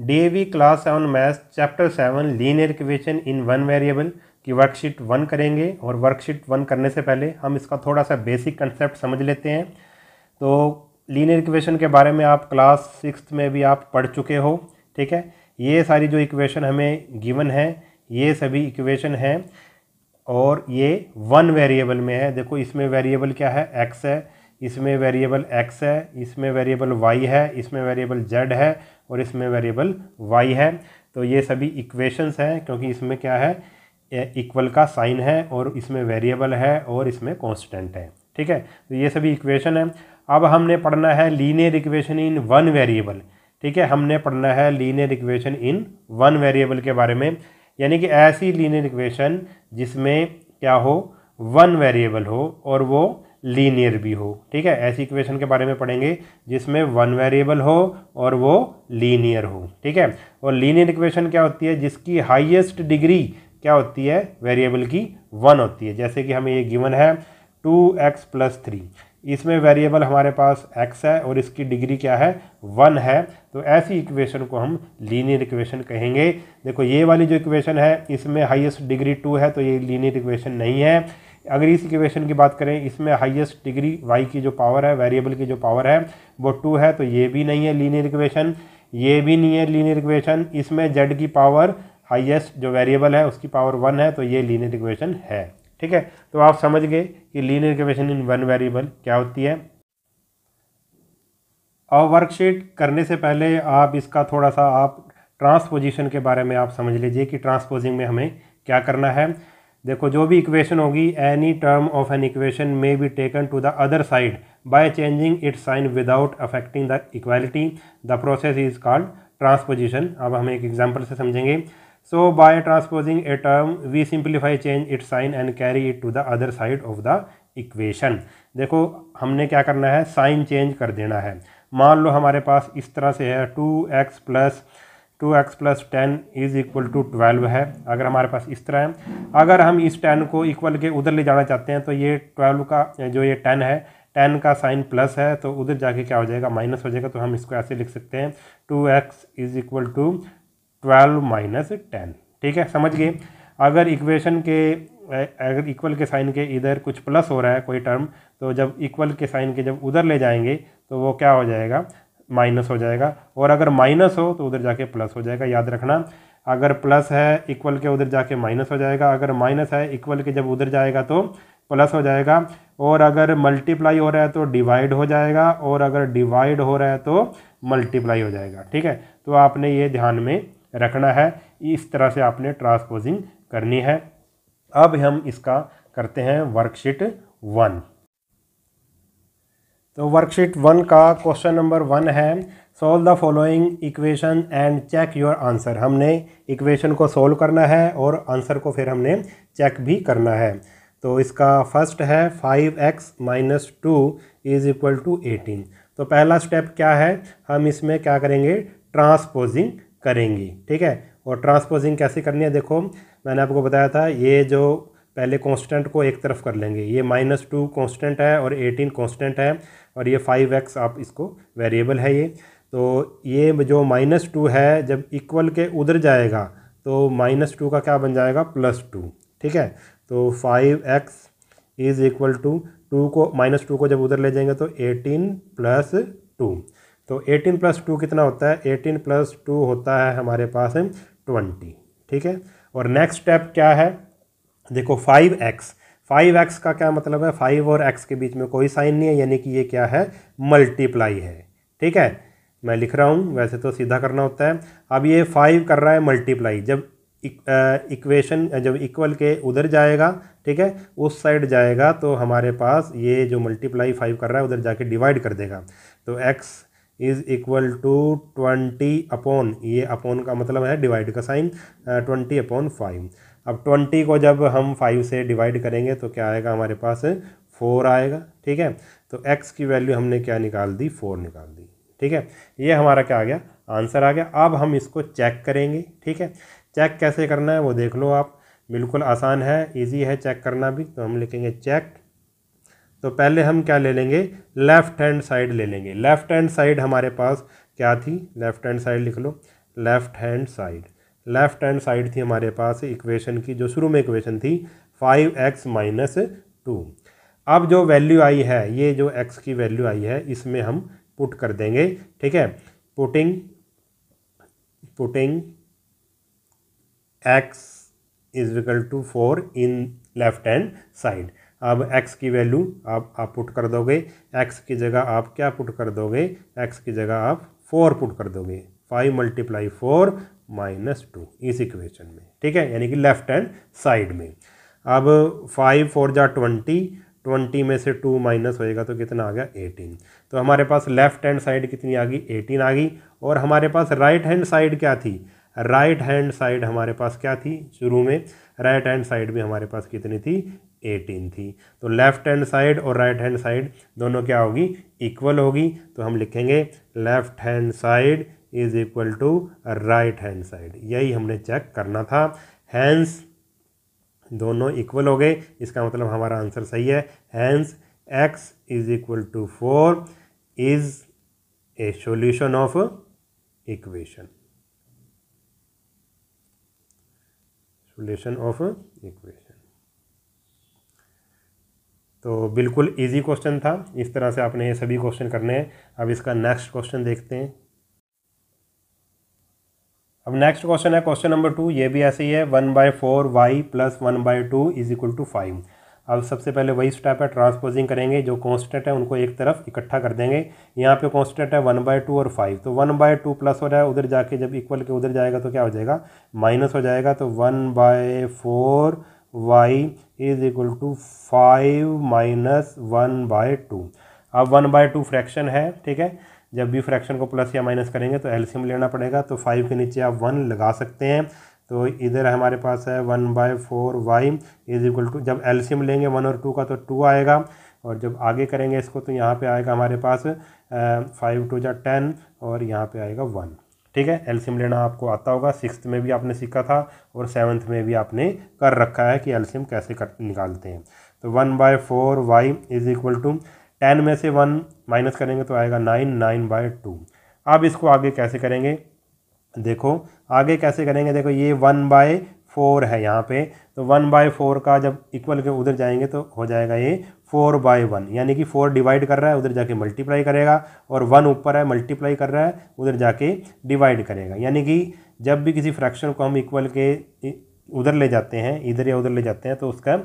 DAV class seven maths chapter seven linear equation in one variable की worksheet one करेंगे और worksheet one करने से पहले हम इसका थोड़ा सा बेसिक कंसेप्ट समझ लेते हैं तो लीनियर इक्वेशन के बारे में आप क्लास सिक्स में भी आप पढ़ चुके हो ठीक है ये सारी जो इक्वेशन हमें गिवन है ये सभी इक्वेशन हैं और ये वन वेरिएबल में है देखो इसमें वेरिएबल क्या है एक्स है इसमें वेरिएबल एक्स है इसमें वेरिएबल वाई है इसमें वेरिएबल जेड है और इसमें वेरिएबल वाई है तो ये सभी इक्वेशंस हैं क्योंकि इसमें क्या है इक्वल का साइन है और इसमें वेरिएबल है और इसमें कांस्टेंट है ठीक है तो ये सभी इक्वेशन है अब हमने पढ़ना है linear equation in one variable ठीक है हमने पढ़ना है linear equation in one variable के बारे में यानी कि ऐसी लीनियर इक्वेशन जिसमें क्या हो वन वेरिएबल हो और वो लीनियर भी हो ठीक है ऐसी इक्वेशन के बारे में पढ़ेंगे जिसमें वन वेरिएबल हो और वो लीनियर हो ठीक है और लीनियर इक्वेशन क्या होती है जिसकी हाईएस्ट डिग्री क्या होती है वेरिएबल की वन होती है जैसे कि हमें ये गिवन है टू एक्स प्लस थ्री इसमें वेरिएबल हमारे पास एक्स है और इसकी डिग्री क्या है वन है तो ऐसी इक्वेशन को हम लीनियर इक्वेशन कहेंगे देखो ये वाली जो इक्वेशन है इसमें हाईएस्ट डिग्री टू है तो ये लीनियर इक्वेशन नहीं है अगर इस इक्वेशन की बात करें इसमें हाईएस्ट डिग्री वाई की जो पावर है वेरिएबल की जो पावर है वो टू है तो ये भी नहीं है लीनियर इक्वेशन ये भी नहीं है लीनियर इक्वेशन इसमें जेड की पावर हाईएस्ट जो वेरिएबल है उसकी पावर वन है तो ये लीनियर इक्वेशन है ठीक है तो आप समझ गए कि linear equation in one variable क्या होती है और वर्कशीट करने से पहले आप इसका थोड़ा सा आप ट्रांसपोजिशन के बारे में आप समझ लीजिए कि ट्रांसपोजिंग में हमें क्या करना है देखो जो भी इक्वेशन होगी any term of an equation may be taken to the other side by changing its sign without affecting the equality the process is called transposition अब हम एक एग्जाम्पल से समझेंगे so by transposing a term we simplify change its sign and carry it to the other side of the equation देखो हमने क्या करना है साइन चेंज कर देना है मान लो हमारे पास इस तरह से है two x plus two x plus ten is equal to twelve है अगर हमारे पास इस तरह है अगर हम इस टेन को इक्वल के उधर ले जाना चाहते हैं तो ये ट्वेल्व का जो ये टेन है टेन का साइन प्लस है तो उधर जाके क्या हो जाएगा माइनस हो जाएगा तो हम इसको ऐसे लिख सकते हैं two x is equal to twelve minus ten ठीक है समझ गए अगर इक्वेशन के अगर इक्वल के साइन के इधर कुछ प्लस हो रहा है कोई टर्म तो जब इक्वल के साइन के जब उधर ले जाएंगे तो वो क्या हो जाएगा माइनस हो जाएगा और अगर माइनस हो तो उधर जाके प्लस हो जाएगा याद रखना अगर प्लस है इक्वल के उधर जाके माइनस हो जाएगा अगर माइनस है इक्वल के जब उधर जाएगा तो प्लस हो जाएगा और अगर मल्टीप्लाई हो रहा है तो डिवाइड हो जाएगा और अगर डिवाइड हो रहा है तो मल्टीप्लाई हो जाएगा ठीक है तो आपने ये ध्यान में रखना है इस तरह से आपने ट्रांसपोजिंग करनी है अब हम इसका करते हैं वर्कशीट वन तो वर्कशीट वन का क्वेश्चन नंबर वन है solve the following equation and check your answer हमने इक्वेशन को सोल्व करना है और आंसर को फिर हमने चेक भी करना है तो इसका फर्स्ट है five x minus two is equal to eighteen तो पहला स्टेप क्या है हम इसमें क्या करेंगे ट्रांसपोजिंग करेंगे ठीक है और ट्रांसपोजिंग कैसे करनी है देखो मैंने आपको बताया था ये जो पहले कांस्टेंट को एक तरफ कर लेंगे ये माइनस टू कॉन्स्टेंट है और एटीन कांस्टेंट है और ये फाइव एक्स आप इसको वेरिएबल है ये तो ये जो माइनस टू है जब इक्वल के उधर जाएगा तो माइनस टू का क्या बन जाएगा प्लस टू ठीक है तो five x is equal to two को माइनस टू को जब उधर ले जाएंगे तो एटीन प्लस टू तो एटीन प्लस टू कितना होता है एटीन प्लस टू होता है हमारे पास ट्वेंटी ठीक है और नेक्स्ट स्टेप क्या है देखो फाइव एक्स फाइव एक्स का क्या मतलब है फाइव और एक्स के बीच में कोई साइन नहीं है यानी कि ये क्या है मल्टीप्लाई है ठीक है मैं लिख रहा हूँ वैसे तो सीधा करना होता है अब ये फाइव कर रहा है मल्टीप्लाई जब इक्वेशन जब इक्वल के उधर जाएगा ठीक है उस साइड जाएगा तो हमारे पास ये जो मल्टीप्लाई फाइव कर रहा है उधर जाके डिवाइड कर देगा तो x is equal to twenty upon ये अपॉन का मतलब है डिवाइड का साइन ट्वेंटी अपॉन फाइव अब ट्वेंटी को जब हम फाइव से डिवाइड करेंगे तो क्या आएगा हमारे पास फोर आएगा ठीक है तो एक्स की वैल्यू हमने क्या निकाल दी फोर निकाल दी ठीक है ये हमारा क्या आ गया आंसर आ गया अब हम इसको चेक करेंगे ठीक है चेक कैसे करना है वो देख लो आप बिल्कुल आसान है इजी है चेक करना भी तो हम लिखेंगे चेक तो पहले हम क्या ले लेंगे लेफ़्ट हैंड साइड ले लेंगे लेफ़्ट हैंड साइड हमारे पास क्या थी लेफ़्ट हैंड साइड लिख लो left hand side left hand side थी हमारे पास इक्वेशन की जो शुरू में इक्वेशन थी फाइव एक्स माइनस टू अब जो वैल्यू आई है ये जो एक्स की वैल्यू आई है इसमें हम पुट कर देंगे ठीक है putting putting x is equal to four in left hand side अब x की वैल्यू आप आप पुट कर दोगे x की जगह आप क्या पुट कर दोगे x की जगह आप फोर पुट कर दोगे five multiply four minus two इस इक्वेशन में ठीक है यानी कि लेफ्ट हैंड साइड में अब फाइव फोर जा ट्वेंटी ट्वेंटी में से टू माइनस होएगा तो कितना आ गया एटीन तो हमारे पास लेफ्ट हैंड साइड कितनी आ गई एटीन आ गई और हमारे पास राइट हैंड साइड क्या थी राइट हैंड साइड हमारे पास क्या थी शुरू में राइट हैंड साइड भी हमारे पास कितनी थी एटीन थी तो लेफ्ट हैंड साइड और राइट हैंड साइड दोनों क्या होगी इक्वल होगी तो हम लिखेंगे left hand side is equal to right hand side यही हमने चेक करना था हैंस दोनों इक्वल हो गए इसका मतलब हमारा आंसर सही है hence x is equal to four is a solution of equation solution of equation तो बिल्कुल इजी क्वेश्चन था इस तरह से आपने ये सभी क्वेश्चन करने हैं अब इसका नेक्स्ट क्वेश्चन देखते हैं अब नेक्स्ट क्वेश्चन है क्वेश्चन नंबर टू ये भी ऐसे ही है one by four y plus one by two is equal to five अब सबसे पहले वही स्टेप है ट्रांसपोजिंग करेंगे जो कॉन्स्टेंट है उनको एक तरफ इकट्ठा कर देंगे यहाँ पे कॉन्स्टेंट है वन बाय टू और फाइव तो वन बाय टू प्लस हो रहा है उधर जाके जब इक्वल के उधर जाएगा तो क्या हो जाएगा माइनस हो जाएगा तो one by four y is equal to five minus one by two अब वन बाय टू फ्रैक्शन है ठीक है जब भी फ्रैक्शन को प्लस या माइनस करेंगे तो एल्सियम लेना पड़ेगा तो फाइव के नीचे आप वन लगा सकते हैं तो इधर हमारे पास है one by four y is equal to जब एल्सियम लेंगे वन और टू का तो टू आएगा और जब आगे करेंगे इसको तो यहाँ पे आएगा हमारे पास फाइव टू या टेन और यहाँ पे आएगा वन ठीक है एल्सियम लेना आपको आता होगा सिक्स में भी आपने सीखा था और सेवन्थ में भी आपने कर रखा है कि एल्सियम कैसे कर निकालते हैं तो one by four y is equal to ten में से वन माइनस करेंगे तो आएगा नाइन नाइन बाय टू अब इसको आगे कैसे करेंगे देखो आगे कैसे करेंगे देखो ये वन बाय फोर है यहाँ पे तो वन बाय फोर का जब इक्वल के उधर जाएंगे तो हो जाएगा ये फोर बाय वन यानी कि फोर डिवाइड कर रहा है उधर जाके मल्टीप्लाई करेगा और वन ऊपर है मल्टीप्लाई कर रहा है उधर जाके डिवाइड करेगा यानी कि जब भी किसी फ्रैक्शन को हम इक्वल के उधर ले जाते हैं इधर या उधर ले जाते हैं तो उसका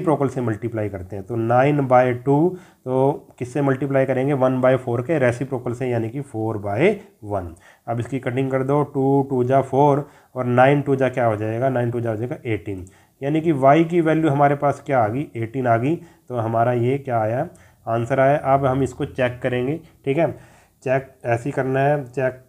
प्रोकल से मल्टीप्लाई करते हैं तो नाइन बाय टू तो किससे मल्टीप्लाई करेंगे वन बाय फोर के प्रोकल से यानी कि फोर बाय वन अब इसकी कटिंग कर दो टू टू जा फोर और नाइन टू जा क्या हो जाएगा नाइन टू जा हो जाएगा एटीन यानी कि वाई की वैल्यू हमारे पास क्या आ गई एटीन आ गई तो हमारा ये क्या आया आंसर आया अब हम इसको चेक करेंगे ठीक है चेक ऐसी करना है चेक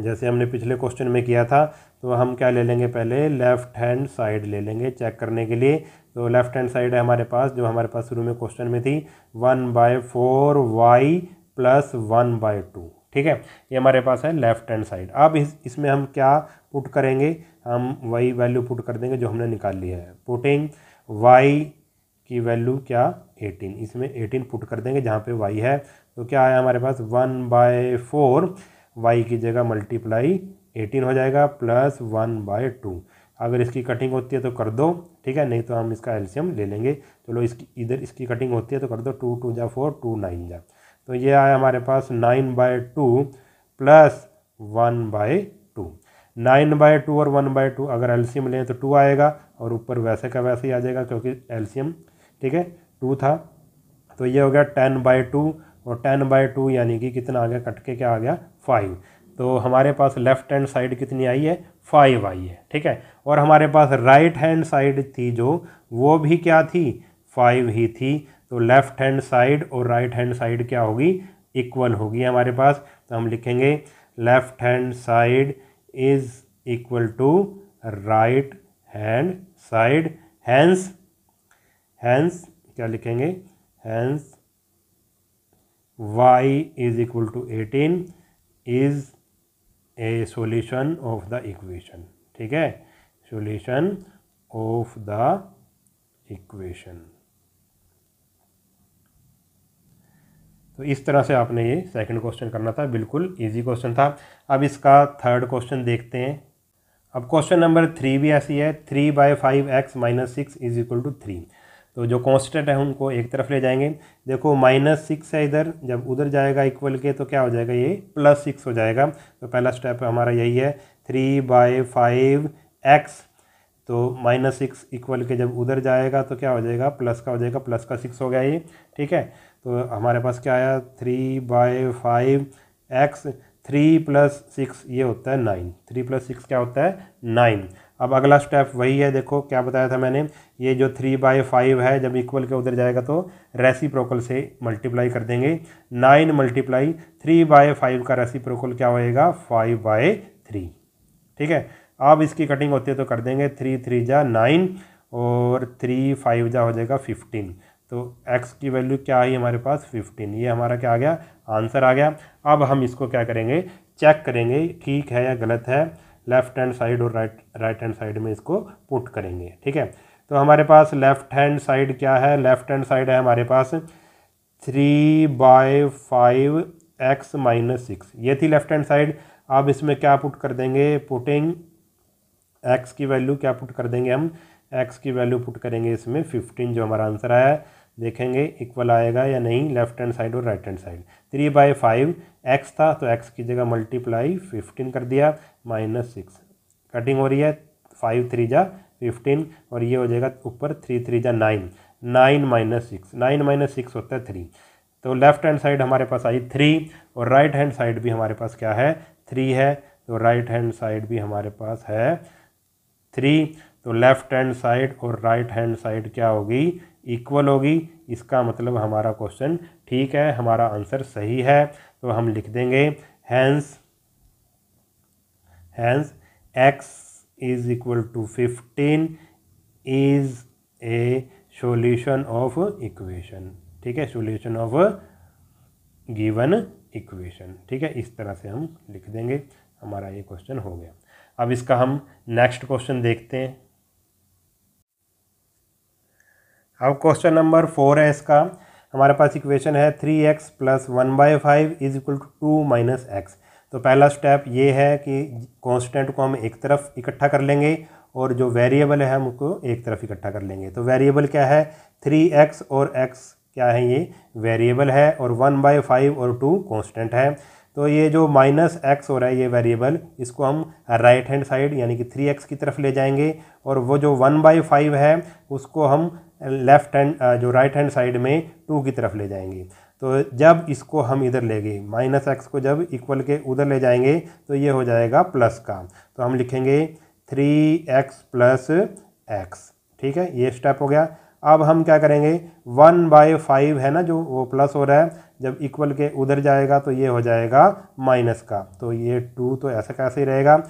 जैसे हमने पिछले क्वेश्चन में किया था तो हम क्या ले लेंगे पहले लेफ़्ट हैंड साइड ले लेंगे चेक करने के लिए तो लेफ़्ट हैंड साइड है हमारे पास जो हमारे पास शुरू में क्वेश्चन में थी one by four y plus one by two ठीक है ये हमारे पास है लेफ़्ट हैंड साइड अब इस इसमें हम क्या पुट करेंगे हम वही वैल्यू पुट कर देंगे जो हमने निकाल ली है पुटिंग वाई की वैल्यू क्या एटीन इसमें एटीन पुट कर देंगे जहाँ पे वाई है तो क्या आया हमारे पास वन बाय फोर वाई की जगह मल्टीप्लाई एटीन हो जाएगा प्लस वन बाय टू अगर इसकी कटिंग होती है तो कर दो ठीक है नहीं तो हम इसका एल्शियम ले लेंगे चलो इसकी इधर इसकी कटिंग होती है तो कर दो टू टू जा फोर टू नाइन जा तो ये आया हमारे पास nine by two plus one by two nine by two और वन बाय टू अगर एल्शियम लें तो टू आएगा और ऊपर वैसे का वैसे ही आ जाएगा क्योंकि एल्शियम ठीक है टू था तो ये हो गया टेन बाय टू और टेन बाय टू यानी कि कितना आ गया कट के क्या आ गया फाइव तो हमारे पास लेफ़्ट हैंड साइड कितनी आई है फाइव आई है ठीक है और हमारे पास राइट हैंड साइड थी जो वो भी क्या थी फाइव ही थी तो लेफ़्ट हैंड साइड और राइट हैंड साइड क्या होगी इक्वल होगी हमारे पास तो हम लिखेंगे left hand side is equal to right hand side hence hence क्या लिखेंगे hence y is equal to eighteen is a solution of the equation ठीक है सोल्यूशन ऑफ द इक्वेशन तो इस तरह से आपने ये सेकंड क्वेश्चन करना था बिल्कुल इजी क्वेश्चन था अब इसका थर्ड क्वेश्चन देखते हैं अब क्वेश्चन नंबर थ्री भी ऐसी है three by five x minus six is equal to three तो जो कॉन्स्टेंट है उनको एक तरफ ले जाएंगे देखो माइनस सिक्स है इधर जब उधर जाएगा इक्वल के तो क्या हो जाएगा ये प्लस सिक्स हो जाएगा तो पहला स्टेप हमारा यही है थ्री बाय फाइव एक्स तो माइनस सिक्स इक्वल के जब उधर जाएगा तो क्या हो जाएगा प्लस का हो जाएगा प्लस का सिक्स हो गया ये ठीक है तो हमारे पास क्या आया three by five x three plus six ये होता है नाइन थ्री प्लस सिक्स क्या होता है नाइन अब अगला स्टेप वही है देखो क्या बताया था मैंने ये जो थ्री बाय फाइव है जब इक्वल के उधर जाएगा तो प्रोकल से मल्टीप्लाई कर देंगे nine multiply three by five का रेसिप्रोकल क्या होएगा फाइव बाय थ्री ठीक है अब इसकी कटिंग होती है तो कर देंगे थ्री थ्री जा नाइन और थ्री फाइव जा हो जाएगा फिफ्टीन तो एक्स की वैल्यू क्या आई हमारे पास फिफ्टीन ये हमारा क्या आ गया आंसर आ गया अब हम इसको क्या करेंगे चेक करेंगे ठीक है या गलत है लेफ्ट हैंड साइड और राइट राइट हैंड साइड में इसको पुट करेंगे ठीक है तो हमारे पास लेफ्ट हैंड साइड क्या है लेफ्ट हैंड साइड है हमारे पास three by five x minus six ये थी लेफ्ट हैंड साइड अब इसमें क्या पुट कर देंगे पुटिंग एक्स की वैल्यू क्या पुट कर देंगे हम एक्स की वैल्यू पुट करेंगे इसमें फिफ्टीन जो हमारा आंसर आया देखेंगे इक्वल आएगा या नहीं लेफ्ट हैंड साइड और right hand side three by five x था तो एक्स की जगह मल्टीप्लाई फिफ्टीन कर दिया माइनस सिक्स कटिंग हो रही है फाइव थ्री जा फिफ्टीन और ये हो जाएगा ऊपर थ्री थ्री जा nine nine minus six nine minus six होता है थ्री तो लेफ्ट हैंड साइड हमारे पास आई थ्री और राइट हैंड साइड भी हमारे पास क्या है थ्री है तो राइट हैंड साइड भी हमारे पास है थ्री तो लेफ्ट हैंड साइड और राइट हैंड साइड क्या होगी इक्वल होगी इसका मतलब हमारा क्वेश्चन ठीक है हमारा आंसर सही है तो हम लिख देंगे hence hence x is equal to fifteen is a solution of equation ठीक है सोल्यूशन ऑफ गिवन इक्वेशन ठीक है इस तरह से हम लिख देंगे हमारा ये क्वेश्चन हो गया अब इसका हम नेक्स्ट क्वेश्चन देखते हैं अब क्वेश्चन नंबर फोर है इसका हमारे पास इक्वेशन है three x plus one by five is equal to two minus x तो पहला स्टेप ये है कि कांस्टेंट को हम एक तरफ इकट्ठा कर लेंगे और जो वेरिएबल है हम उसको एक तरफ इकट्ठा कर लेंगे तो वेरिएबल क्या है थ्री एक्स और एक्स क्या है ये वेरिएबल है और वन बाई फाइव और टू कॉन्स्टेंट है तो ये जो माइनस एक्स हो रहा है ये वेरिएबल इसको हम राइट हैंड साइड यानी कि थ्री एक्स की तरफ ले जाएंगे और वो जो वन बाई फाइव है उसको हम लेफ़्ट हैंड जो राइट हैंड साइड में टू की तरफ ले जाएंगे तो जब इसको हम इधर ले गए माइनस एक्स को जब इक्वल के उधर ले जाएंगे तो ये हो जाएगा प्लस का तो हम लिखेंगे थ्री एक्स प्लस एक्स ठीक है ये स्टेप हो गया अब हम क्या करेंगे वन बाय फाइव है ना जो वो प्लस हो रहा है जब इक्वल के उधर जाएगा तो ये हो जाएगा माइनस का तो ये टू तो ऐसा कैसे ही रहेगा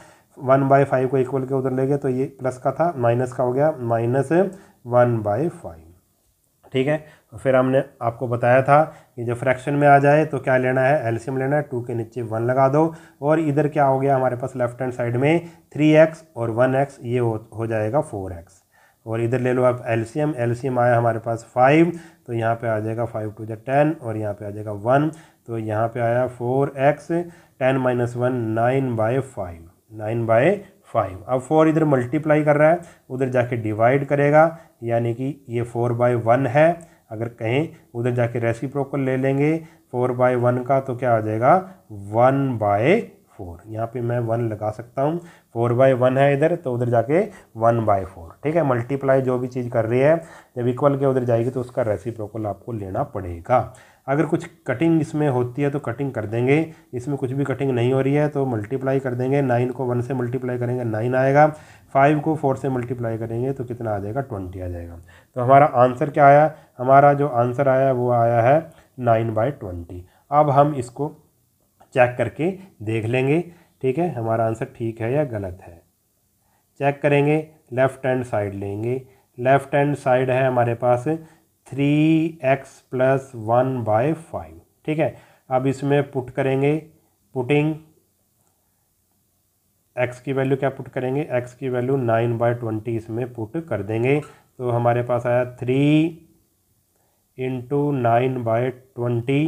वन बाय फाइव को इक्वल के उधर ले गए तो ये प्लस का था माइनस का हो गया माइनस वन बाई फाइव ठीक है तो फिर हमने आपको बताया था कि जब फ्रैक्शन में आ जाए तो क्या लेना है एलसीएम लेना है टू के नीचे वन लगा दो और इधर क्या हो गया हमारे पास लेफ्ट हैंड साइड में थ्री एक्स और वन एक्स ये हो, हो जाएगा फोर एक्स और इधर ले लो आप एलसीएम एलसीएम आया हमारे पास फाइव तो यहाँ पे आ जाएगा फाइव टू जो टेन और यहाँ पे आ जाएगा वन तो यहाँ पे आया four x ten minus one nine by five nine by five अब फोर इधर मल्टीप्लाई कर रहा है उधर जाके डिवाइड करेगा यानी कि ये फोर बाय वन है अगर कहें उधर जाके रेसिप्रोकल ले लेंगे फोर बाय वन का तो क्या आ जाएगा वन बाय फोर यहाँ पे मैं वन लगा सकता हूँ फोर बाय वन है इधर तो उधर जाके वन बाय फोर ठीक है मल्टीप्लाई जो भी चीज़ कर रही है जब इक्वल के उधर जाएगी तो उसका रेसिप्रोकल आपको लेना पड़ेगा अगर कुछ कटिंग इसमें होती है तो कटिंग कर देंगे इसमें कुछ भी कटिंग नहीं हो रही है तो मल्टीप्लाई कर देंगे नाइन को वन से मल्टीप्लाई करेंगे नाइन आएगा फाइव को फोर से मल्टीप्लाई करेंगे तो कितना आ जाएगा ट्वेंटी आ जाएगा तो हमारा आंसर क्या आया हमारा जो आंसर आया वो आया है नाइन बाई ट्वेंटी अब हम इसको चेक करके देख लेंगे ठीक है हमारा आंसर ठीक है या गलत है चेक करेंगे लेफ़्ट एंड साइड लेंगे लेफ़्ट एंड साइड है हमारे पास three x plus one by five ठीक है अब इसमें पुट करेंगे पुटिंग एक्स की वैल्यू क्या पुट करेंगे एक्स की वैल्यू नाइन बाय ट्वेंटी इसमें पुट कर देंगे तो हमारे पास आया three into nine by twenty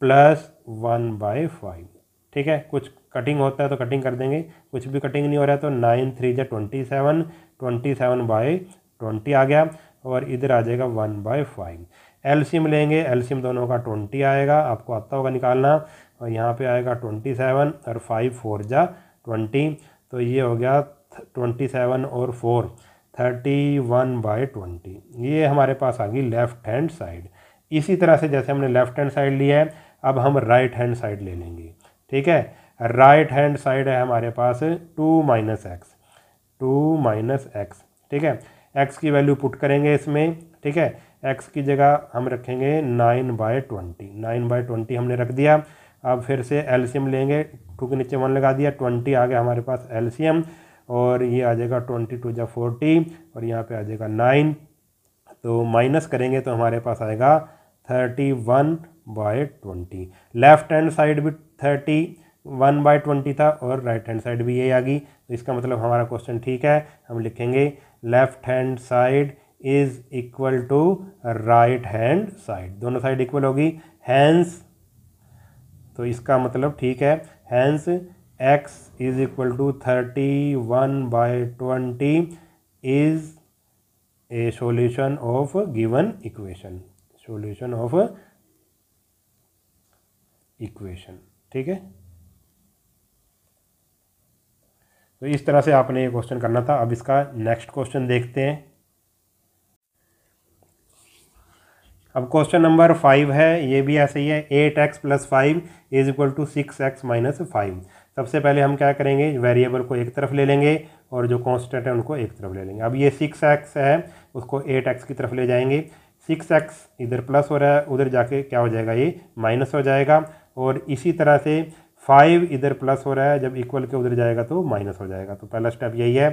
plus one by five ठीक है कुछ कटिंग होता है तो कटिंग कर देंगे कुछ भी कटिंग नहीं हो रहा है तो नाइन थ्री जो twenty seven twenty seven by twenty आ गया और इधर आ जाएगा वन बाय फाइव एलसीम लेंगे एलसीम दोनों का ट्वेंटी आएगा आपको आता होगा निकालना और यहाँ पे आएगा ट्वेंटी सेवन और फाइव फोर जा ट्वेंटी तो ये हो गया ट्वेंटी सेवन और four thirty one by twenty ये हमारे पास आ गई लेफ़्ट हैंड साइड इसी तरह से जैसे हमने लेफ़्ट हैंड साइड लिया है अब हम राइट हैंड साइड ले लेंगे ठीक है राइट हैंड साइड है हमारे पास two minus x two minus x ठीक है एक्स की वैल्यू पुट करेंगे इसमें ठीक है एक्स की जगह हम रखेंगे nine by twenty nine by twenty हमने रख दिया अब फिर से एलसीएम लेंगे टू के नीचे वन लगा दिया ट्वेंटी आ गया हमारे पास एलसीएम और ये आ जाएगा ट्वेंटी टू जा फोर्टी और यहाँ पे आ जाएगा नाइन तो माइनस करेंगे तो हमारे पास आएगा thirty one by twenty left hand side भी थर्टी वन बाय ट्वेंटी था और राइट हैंड साइड भी यही आ गई तो इसका मतलब हमारा क्वेश्चन ठीक है हम लिखेंगे left hand side is equal to right hand side दोनों साइड इक्वल होगी हैंस तो इसका मतलब ठीक है hence x is equal to thirty one by twenty is a solution of given equation solution of equation ठीक है तो इस तरह से आपने ये क्वेश्चन करना था अब इसका नेक्स्ट क्वेश्चन देखते हैं अब क्वेश्चन नंबर फाइव है ये भी ऐसे ही है eight x plus five is equal to six x minus five सबसे पहले हम क्या करेंगे वेरिएबल को एक तरफ ले लेंगे और जो कॉन्स्टेंट है उनको एक तरफ ले लेंगे अब ये सिक्स एक्स है उसको एट एक्स की तरफ ले जाएंगे सिक्स एक्स इधर प्लस हो रहा है उधर जाके क्या हो जाएगा ये माइनस हो जाएगा और इसी तरह से फाइव इधर प्लस हो रहा है जब इक्वल के उधर जाएगा तो माइनस हो जाएगा तो पहला स्टेप यही है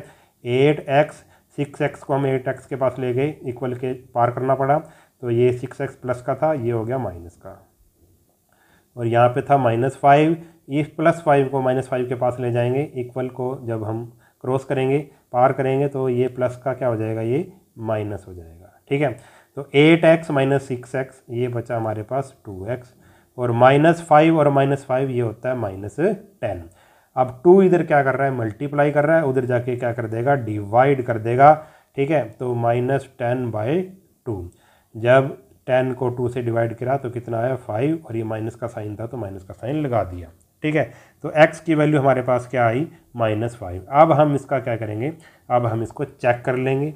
एट एक्स सिक्स एक्स को हम एट एक्स के पास ले गए इक्वल के पार करना पड़ा तो ये सिक्स एक्स प्लस का था ये हो गया माइनस का और यहाँ पे था माइनस फाइव इस प्लस फाइव को माइनस फाइव के पास ले जाएंगे इक्वल को जब हम क्रॉस करेंगे पार करेंगे तो ये प्लस का क्या हो जाएगा ये माइनस हो जाएगा ठीक है तो eight x minus six x ये बचा हमारे पास टू एक्स और माइनस फाइव और माइनस फाइव ये होता है माइनस टेन अब टू इधर क्या कर रहा है मल्टीप्लाई कर रहा है उधर जाके क्या कर देगा डिवाइड कर देगा ठीक है तो माइनस टेन बाई टू जब टेन को टू से डिवाइड करा तो कितना आया फाइव और ये माइनस का साइन था तो माइनस का साइन लगा दिया ठीक है तो एक्स की वैल्यू हमारे पास क्या आई माइनस फाइव अब हम इसका क्या करेंगे अब हम इसको चेक कर लेंगे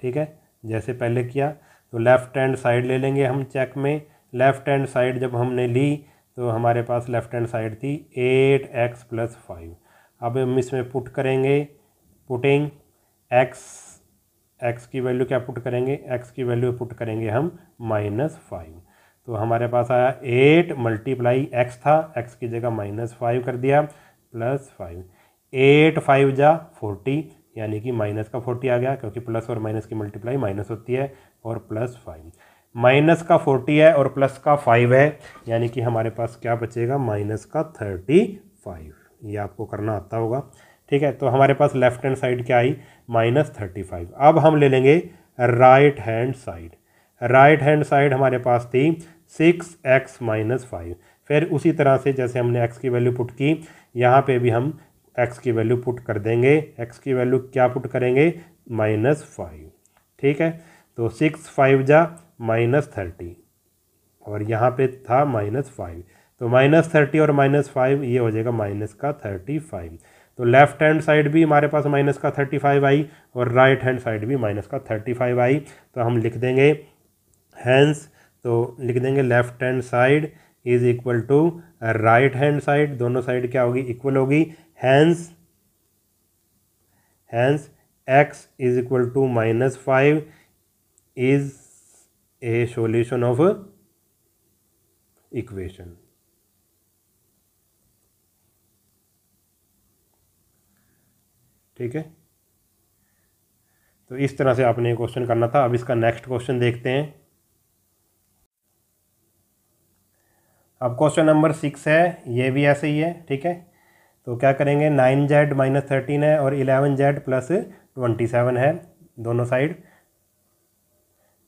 ठीक है जैसे पहले किया तो लेफ़्ट हैंड साइड ले लेंगे हम चेक में लेफ़्ट हैंड साइड जब हमने ली तो हमारे पास लेफ़्ट हैंड साइड थी एट एक्स प्लस फाइव अब हम इसमें पुट करेंगे पुटिंग एक्स एक्स की वैल्यू क्या पुट करेंगे एक्स की वैल्यू पुट करेंगे हम माइनस फाइव तो हमारे पास आया एट मल्टीप्लाई एक्स था एक्स की जगह माइनस फाइव कर दिया प्लस फाइव एट फाइव जा फोर्टी यानी कि माइनस का फोर्टी आ गया क्योंकि प्लस और माइनस की मल्टीप्लाई माइनस होती है और प्लस फाइव माइनस का फोर्टी है और प्लस का फाइव है यानी कि हमारे पास क्या बचेगा माइनस का थर्टी फाइव ये आपको करना आता होगा ठीक है तो हमारे पास लेफ्ट हैंड साइड क्या आई माइनस थर्टी फाइव अब हम ले लेंगे right hand side right hand side हमारे पास थी सिक्स एक्स माइनस फाइव फिर उसी तरह से जैसे हमने एक्स की वैल्यू पुट की यहाँ पे भी हम एक्स की वैल्यू पुट कर देंगे एक्स की वैल्यू क्या पुट करेंगे माइनस फाइव ठीक है तो सिक्स फाइव जा माइनस थर्टी और यहाँ पे था माइनस फाइव तो माइनस थर्टी और माइनस फाइव ये हो जाएगा माइनस का थर्टी फाइव तो लेफ्ट हैंड साइड भी हमारे पास माइनस का थर्टी फाइव आई और राइट हैंड साइड भी माइनस का थर्टी फाइव आई तो हम लिख देंगे हैंस तो लिख देंगे left hand side is equal to right hand side दोनों साइड क्या होगी इक्वल होगी hence hence x is equal to minus five is a solution of equation ठीक है तो इस तरह से आपने क्वेश्चन करना था अब इसका नेक्स्ट क्वेश्चन देखते हैं अब क्वेश्चन नंबर सिक्स है ये भी ऐसे ही है ठीक है तो क्या करेंगे नाइन जेड माइनस थर्टीन है और eleven z plus twenty seven है दोनों साइड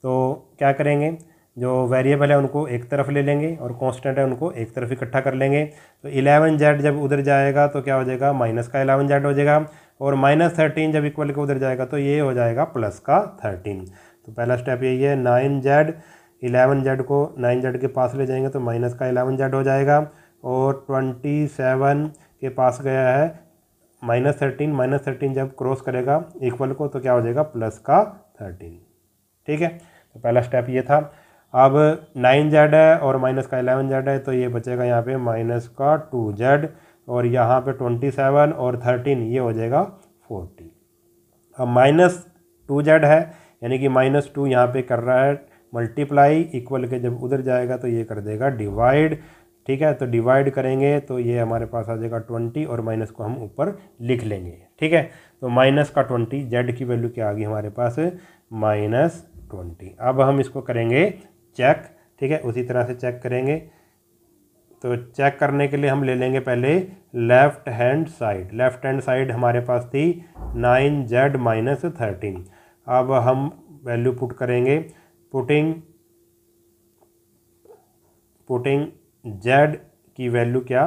तो क्या करेंगे जो वेरिएबल है उनको एक तरफ ले लेंगे और कांस्टेंट है उनको एक तरफ इकट्ठा कर लेंगे तो इलेवन जेड जब उधर जाएगा तो क्या हो जाएगा माइनस का इलेवन जेड हो जाएगा और माइनस थर्टीन जब इक्वल के उधर जाएगा तो ये हो जाएगा प्लस का थर्टीन तो पहला स्टेप यही है नाइन जेड इलेवन जेड को नाइन जेड के पास ले जाएंगे तो माइनस का इलेवन जेड हो जाएगा और ट्वेंटी सेवन के पास गया है माइनस थर्टीन माइनस थर्टीन जब क्रॉस करेगा इक्वल को तो क्या हो जाएगा प्लस का थर्टीन ठीक है तो पहला स्टेप ये था अब नाइन जेड है और माइनस का एलेवन जेड है तो ये बचेगा यहाँ पे माइनस का टू जेड और यहाँ पे ट्वेंटी सेवन और थर्टीन ये हो जाएगा फोर्टी अब माइनस टू जेड है यानी कि माइनस टू यहाँ पे कर रहा है मल्टीप्लाई इक्वल के जब उधर जाएगा तो ये कर देगा डिवाइड ठीक है तो डिवाइड करेंगे तो ये हमारे पास आ जाएगा ट्वेंटी और माइनस को हम ऊपर लिख लेंगे ठीक है तो माइनस का ट्वेंटी जेड की वैल्यू क्या आ गई हमारे पास माइनस ट्वेंटी अब हम इसको करेंगे चेक ठीक है उसी तरह से चेक करेंगे तो चेक करने के लिए हम ले लेंगे पहले left hand side left hand side हमारे पास थी नाइन जेड माइनस थर्टीन अब हम वैल्यू पुट करेंगे पुटिंग पुटिंग जेड की वैल्यू क्या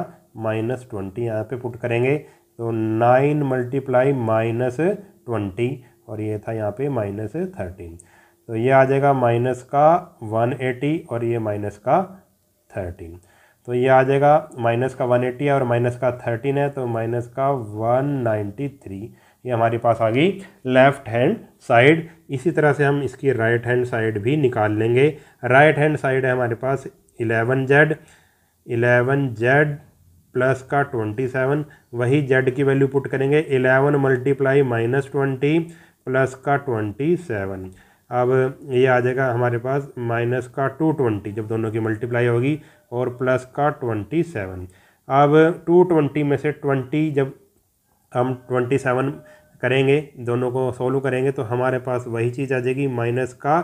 माइनस ट्वेंटी यहाँ पे पुट करेंगे तो नाइन मल्टीप्लाई माइनस ट्वेंटी और ये था यहाँ पे माइनस थर्टीन तो ये आ जाएगा माइनस का 180 और ये माइनस का 13 तो ये आ जाएगा माइनस का 180 है और माइनस का 13 है तो माइनस का 193 ये हमारे पास आ गई लेफ़्ट हैंड साइड इसी तरह से हम इसकी राइट हैंड साइड भी निकाल लेंगे राइट हैंड साइड है हमारे पास eleven z eleven z plus का 27 वही जेड की वैल्यू पुट करेंगे 11 मल्टीप्लाई माइनस ट्वेंटी प्लस का 27 अब ये आ जाएगा हमारे पास माइनस का टू ट्वेंटी जब दोनों की मल्टीप्लाई होगी और प्लस का ट्वेंटी सेवन अब टू ट्वेंटी में से ट्वेंटी जब हम ट्वेंटी सेवन करेंगे दोनों को सोल्व करेंगे तो हमारे पास वही चीज़ आ जाएगी माइनस का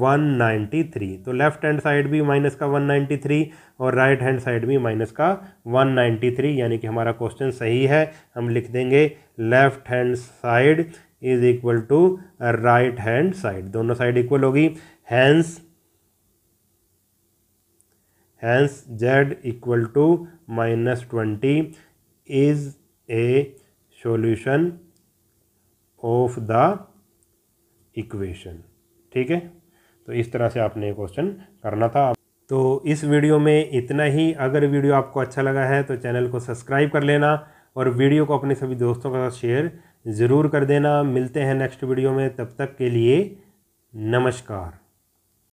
वन नाइन्टी थ्री तो लेफ़्ट हैंड साइड भी माइनस का वन नाइन्टी थ्री और राइट हैंड साइड भी माइनस का वन नाइन्टी थ्री यानी कि हमारा क्वेश्चन सही है हम लिख देंगे left hand side is equal to right hand side दोनों साइड इक्वल होगी hence hence Z equal to minus twenty is a solution of the equation ठीक है तो इस तरह से आपने क्वेश्चन करना था तो इस वीडियो में इतना ही अगर वीडियो आपको अच्छा लगा है तो चैनल को सब्सक्राइब कर लेना और वीडियो को अपने सभी दोस्तों के साथ शेयर ज़रूर कर देना मिलते हैं नेक्स्ट वीडियो में तब तक के लिए नमस्कार